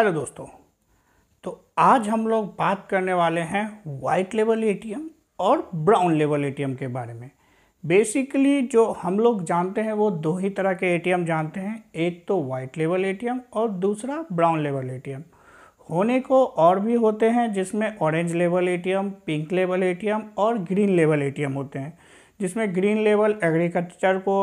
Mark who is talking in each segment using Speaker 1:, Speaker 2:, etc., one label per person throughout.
Speaker 1: hello दोस्तों तो आज हम लोग बात करने वाले हैं वाइट लेवल एटीएम और ब्राउन लेवल एटीएम के बारे में बेसिकली जो हम लोग जानते हैं वो दो ही तरह के एटीएम जानते हैं एक तो वाइट लेवल एटीएम और दूसरा ब्राउन लेवल एटीएम होने को और भी होते हैं जिसमें orange level ATM pink level ATM और ग्रीन लेवल एटीएम होते हैं जिसमें ग्रीन लेवल एग्रीकल्चर को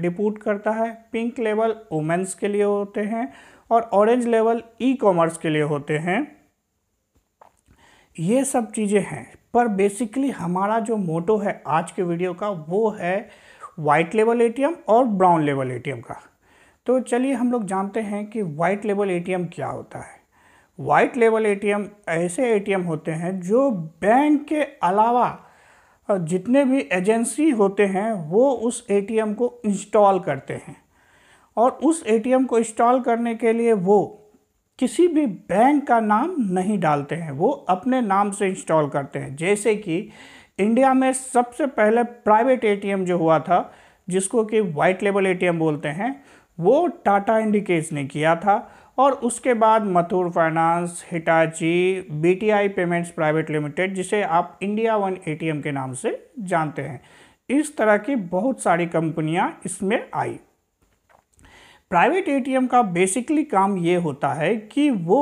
Speaker 1: डिपूट करता है पिंक लेवल वुमेंस के लिए होते हैं और ऑरेंज लेवल ई कॉमर्स के लिए होते हैं ये सब चीज़ें हैं पर बेसिकली हमारा जो मोटो है आज के वीडियो का वो है वाइट लेवल एटीएम और ब्राउन लेवल एटीएम का तो चलिए हम लोग जानते हैं कि वाइट लेवल एटीएम क्या होता है वाइट लेवल एटीएम ऐसे एटीएम होते हैं जो बैंक के अलावा जितने भी एजेंसी होते हैं वो उस एटीएम को इंस्टॉल करते हैं और उस एटीएम को इंस्टॉल करने के लिए वो किसी भी बैंक का नाम नहीं डालते हैं वो अपने नाम से इंस्टॉल करते हैं जैसे कि इंडिया में सबसे पहले प्राइवेट एटीएम जो हुआ था जिसको कि वाइट लेबल एटीएम बोलते हैं वो टाटा इंडिकेट्स ने किया था और उसके बाद मथुर finance Hitachi BTI payments private limited जिसे आप इंडिया वन एटीएम के नाम से जानते हैं इस तरह की बहुत सारी कंपनियां इसमें आई प्राइवेट एटीएम का बेसिकली काम ये होता है कि वो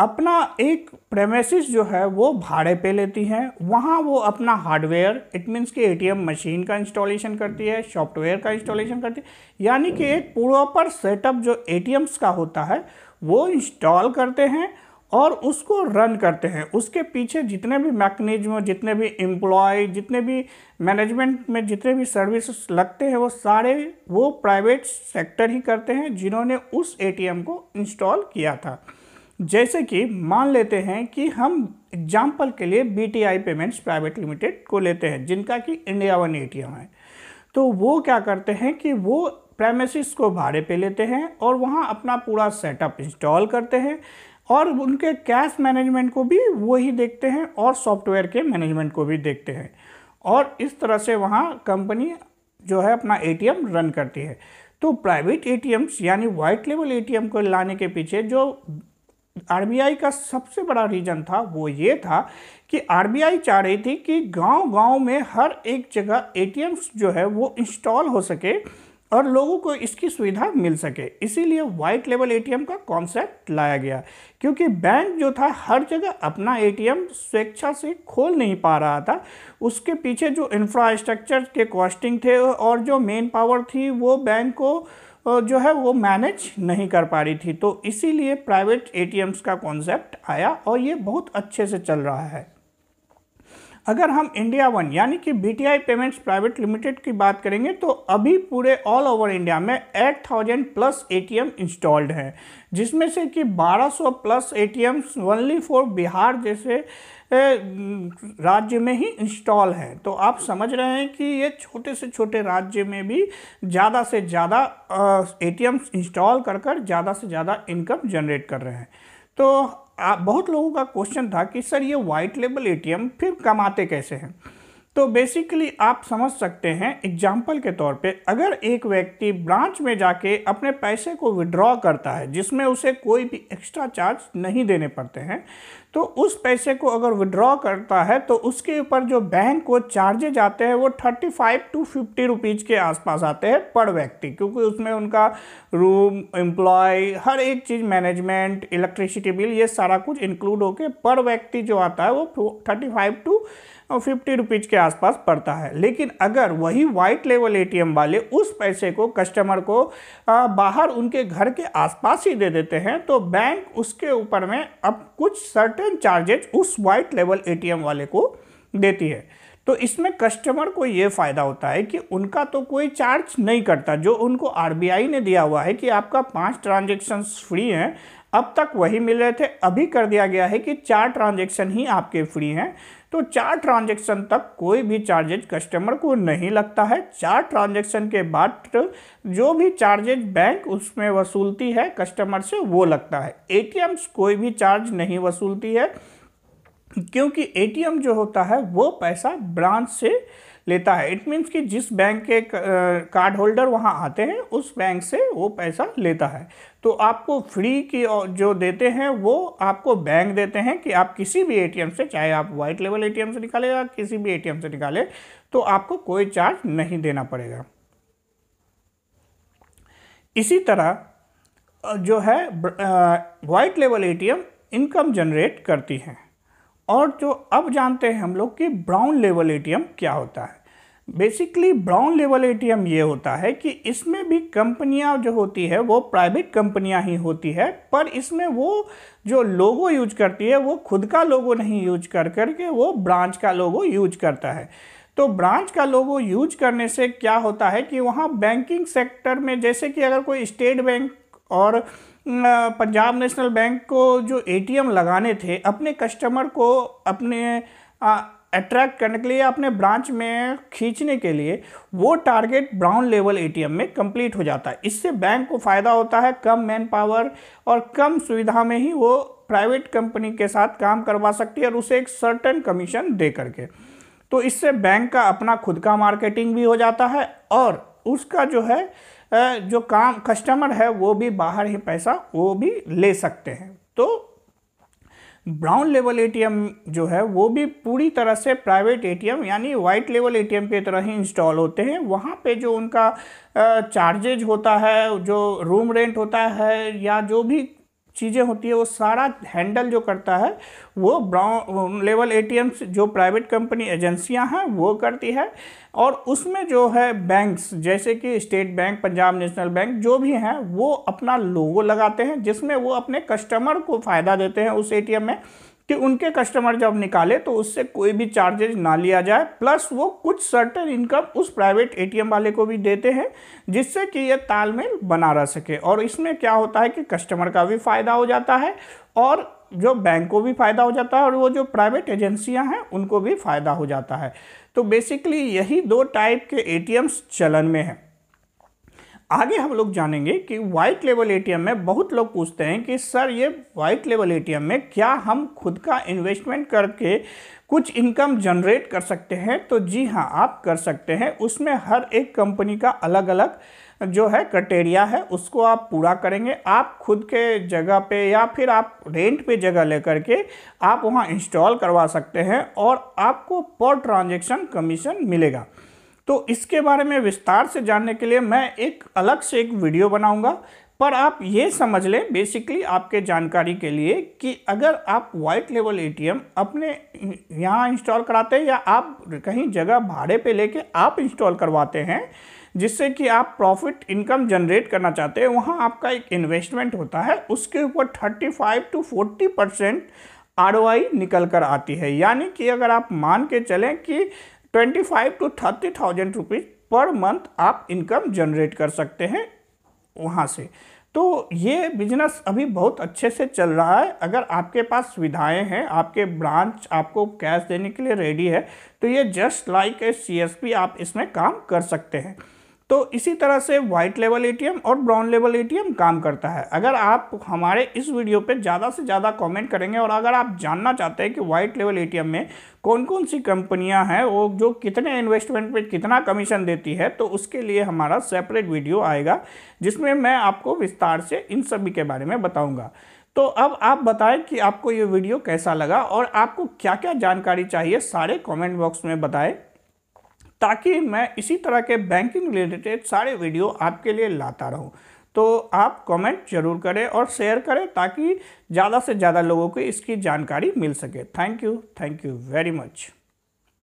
Speaker 1: अपना एक प्रेमेसिस जो है वो भाड़े पे लेती हैं वहाँ वो अपना हार्डवेयर इट मीन्स कि एटीएम मशीन का इंस्टॉलेशन करती है सॉफ्टवेयर का इंस्टॉलेशन करती है यानी कि एक प्रॉपर सेटअप जो एटीएम्स का होता है वो इंस्टॉल करते हैं और उसको रन करते हैं उसके पीछे जितने भी मैकेनिज्म जितने भी एम्प्लॉय जितने भी मैनेजमेंट में जितने भी सर्विस लगते हैं वो सारे वो प्राइवेट सेक्टर ही करते हैं जिन्होंने उस एटीएम को इंस्टॉल किया था जैसे कि मान लेते हैं कि हम एग्जाम्पल के लिए बीटीआई पेमेंट्स प्राइवेट लिमिटेड को लेते हैं जिनका कि इंडिया वन ए है तो वो क्या करते हैं कि वो प्रेमिसिस को भाड़े पे लेते हैं और वहाँ अपना पूरा सेटअप इंस्टॉल करते हैं और उनके कैश मैनेजमेंट को भी वही देखते हैं और सॉफ्टवेयर के मैनेजमेंट को भी देखते हैं और इस तरह से वहाँ कंपनी जो है अपना ए रन करती है तो प्राइवेट ए यानी वाइट लेवल ए को लाने के पीछे जो आर का सबसे बड़ा रीज़न था वो ये था कि आर चाह रही थी कि गांव-गांव में हर एक जगह ए जो है वो इंस्टॉल हो सके और लोगों को इसकी सुविधा मिल सके इसीलिए वाइट लेवल एटीएम का कॉन्सेप्ट लाया गया क्योंकि बैंक जो था हर जगह अपना एटीएम स्वेच्छा से खोल नहीं पा रहा था उसके पीछे जो इंफ्रास्ट्रक्चर के कॉस्टिंग थे और जो मेन पावर थी वो बैंक को जो है वो मैनेज नहीं कर पा रही थी तो इसीलिए प्राइवेट एटीएम्स का कॉन्सेप्ट आया और ये बहुत अच्छे से चल रहा है अगर हम इंडिया वन यानी कि आई पेमेंट्स प्राइवेट लिमिटेड की बात करेंगे तो अभी पूरे ऑल ओवर इंडिया में 8000 प्लस एम इंस्टॉल्ड हैं जिसमें से कि 1200 plus ATMs only for Bihar जैसे राज्य में ही इंस्टॉल हैं तो आप समझ रहे हैं कि ये छोटे से छोटे राज्य में भी ज़्यादा से ज़्यादा ए इंस्टॉल कर कर ज़्यादा से ज़्यादा इनकम जनरेट कर रहे हैं तो आ, बहुत लोगों का क्वेश्चन था कि सर ये वाइट लेबल एटीएम फिर कमाते कैसे हैं तो बेसिकली आप समझ सकते हैं एग्जाम्पल के तौर पे अगर एक व्यक्ति ब्रांच में जाके अपने पैसे को विड्रॉ करता है जिसमें उसे कोई भी एक्स्ट्रा चार्ज नहीं देने पड़ते हैं तो उस पैसे को अगर विड्रॉ करता है तो उसके ऊपर जो बैंक को चार्जेज आते हैं वो thirty five to fifty rupees के आसपास आते हैं पर व्यक्ति क्योंकि उसमें उनका रूम एम्प्लॉय हर एक चीज़ मैनेजमेंट इलेक्ट्रिसिटी बिल ये सारा कुछ इंक्लूड होके पर व्यक्ति जो आता है वो thirty five to fifty rupees के आसपास पड़ता है लेकिन अगर वही वाइट लेवल एटीएम वाले उस पैसे को कस्टमर को बाहर उनके घर के आसपास ही दे देते हैं तो बैंक उसके ऊपर में अब कुछ सर्टेन रिटर्न चार्जेज उस वाइट लेवल एटीएम वाले को देती है तो इसमें कस्टमर को ये फ़ायदा होता है कि उनका तो कोई चार्ज नहीं करता जो उनको आर ने दिया हुआ है कि आपका पांच ट्रांजेक्शन फ्री हैं अब तक वही मिल रहे थे अभी कर दिया गया है कि चार ट्रांजेक्शन ही आपके फ्री हैं तो चार ट्रांजेक्शन तक कोई भी चार्जेज कस्टमर को नहीं लगता है चार ट्रांजेक्शन के बाद जो भी चार्जेज बैंक उसमें वसूलती है कस्टमर से वो लगता है ए कोई भी चार्ज नहीं वसूलती है क्योंकि एटीएम जो होता है वो पैसा ब्रांच से लेता है इट मीन्स कि जिस बैंक के कार्ड होल्डर वहाँ आते हैं उस बैंक से वो पैसा लेता है तो आपको फ्री की जो देते हैं वो आपको बैंक देते हैं कि आप किसी भी एटीएम से चाहे आप वाइट लेवल एटीएम से निकालें या किसी भी एटीएम से निकालें तो आपको कोई चार्ज नहीं देना पड़ेगा इसी तरह जो है white level a income generate करती हैं और जो अब जानते हैं हम लोग कि ब्राउन लेवल एटीएम क्या होता है बेसिकली ब्राउन लेवल एटीएम ये होता है कि इसमें भी कंपनियां जो होती है वो प्राइवेट कंपनियां ही होती है पर इसमें वो जो लोगो यूज करती है वो खुद का लोगो नहीं यूज कर करके वो ब्रांच का लोगो यूज करता है तो ब्रांच का लोगो यूज करने से क्या होता है कि वहाँ बैंकिंग सेक्टर में जैसे कि अगर कोई स्टेट बैंक और पंजाब नेशनल बैंक को जो एटीएम लगाने थे अपने कस्टमर को अपने अट्रैक्ट करने के लिए अपने ब्रांच में खींचने के लिए वो टारगेट ब्राउन लेवल एटीएम में कंप्लीट हो जाता है इससे बैंक को फ़ायदा होता है कम मैन पावर और कम सुविधा में ही वो प्राइवेट कंपनी के साथ काम करवा सकती है और उसे एक सर्टन कमीशन दे करके तो इससे बैंक का अपना खुद का मार्केटिंग भी हो जाता है और उसका जो है जो काम कस्टमर है वो भी बाहर ही पैसा वो भी ले सकते हैं तो ब्राउन लेवल एटीएम जो है वो भी पूरी तरह से प्राइवेट एटीएम यानी वाइट लेवल एटीएम की तरह ही इंस्टॉल होते हैं वहाँ पे जो उनका चार्जेज होता है जो रूम रेंट होता है या जो भी चीज़ें होती है वो सारा हैंडल जो करता है वो ब्राउन लेवल ए जो प्राइवेट कंपनी एजेंसियां हैं वो करती है और उसमें जो है बैंक्स जैसे कि state bank Punjab national bank जो भी हैं वो अपना लोगो लगाते हैं जिसमें वो अपने कस्टमर को फ़ायदा देते हैं उस ए में कि उनके कस्टमर जब निकाले तो उससे कोई भी चार्जेज ना लिया जाए प्लस वो कुछ सर्टन इनकम उस प्राइवेट एटीएम वाले को भी देते हैं जिससे कि ये तालमेल बना रह सके और इसमें क्या होता है कि कस्टमर का भी फ़ायदा हो जाता है और जो बैंक को भी फ़ायदा हो जाता है और वो जो प्राइवेट एजेंसियां हैं उनको भी फ़ायदा हो जाता है तो बेसिकली यही दो टाइप के एटीएम्स चलन में हैं आगे हम लोग जानेंगे कि वाइट लेवल एटीएम में बहुत लोग पूछते हैं कि सर ये वाइट लेवल एटीएम में क्या हम खुद का इन्वेस्टमेंट करके कुछ इनकम जनरेट कर सकते हैं तो जी हाँ आप कर सकते हैं उसमें हर एक कंपनी का अलग अलग जो है क्राइटेरिया है उसको आप पूरा करेंगे आप खुद के जगह पे या फिर आप रेंट पे जगह लेकर के आप वहाँ इंस्टॉल करवा सकते हैं और आपको पर ट्रांजेक्शन कमीशन मिलेगा तो इसके बारे में विस्तार से जानने के लिए मैं एक अलग से एक वीडियो बनाऊंगा पर आप ये समझ लें बेसिकली आपके जानकारी के लिए कि अगर आप वाइट लेवल एटीएम अपने यहाँ इंस्टॉल कराते हैं या आप कहीं जगह भाड़े पे लेके आप इंस्टॉल करवाते हैं जिससे कि आप प्रॉफिट इनकम जनरेट करना चाहते हैं वहाँ आपका एक इन्वेस्टमेंट होता है उसके ऊपर thirty five to forty percent आर निकल कर आती है यानी कि अगर आप मान के चलें कि twenty five to thirty thousand rupees per month आप इनकम जनरेट कर सकते हैं वहाँ से तो ये बिजनेस अभी बहुत अच्छे से चल रहा है अगर आपके पास सुविधाएं हैं आपके ब्रांच आपको कैश देने के लिए रेडी है तो ये जस्ट लाइक ए सी आप इसमें काम कर सकते हैं तो इसी तरह से वाइट लेवल एटीएम और ब्राउन लेवल एटीएम काम करता है अगर आप हमारे इस वीडियो पे ज़्यादा से ज़्यादा कमेंट करेंगे और अगर आप जानना चाहते हैं कि वाइट लेवल एटीएम में कौन कौन सी कंपनियां हैं वो जो कितने इन्वेस्टमेंट पे कितना कमीशन देती है तो उसके लिए हमारा सेपरेट वीडियो आएगा जिसमें मैं आपको विस्तार से इन सभी के बारे में बताऊँगा तो अब आप बताएं कि आपको ये वीडियो कैसा लगा और आपको क्या क्या जानकारी चाहिए सारे कॉमेंट बॉक्स में बताएँ ताकि मैं इसी तरह के बैंकिंग रिलेटेड सारे वीडियो आपके लिए लाता रहूं तो आप कमेंट जरूर करें और शेयर करें ताकि ज़्यादा से ज़्यादा लोगों को इसकी जानकारी मिल सके thank you thank you very much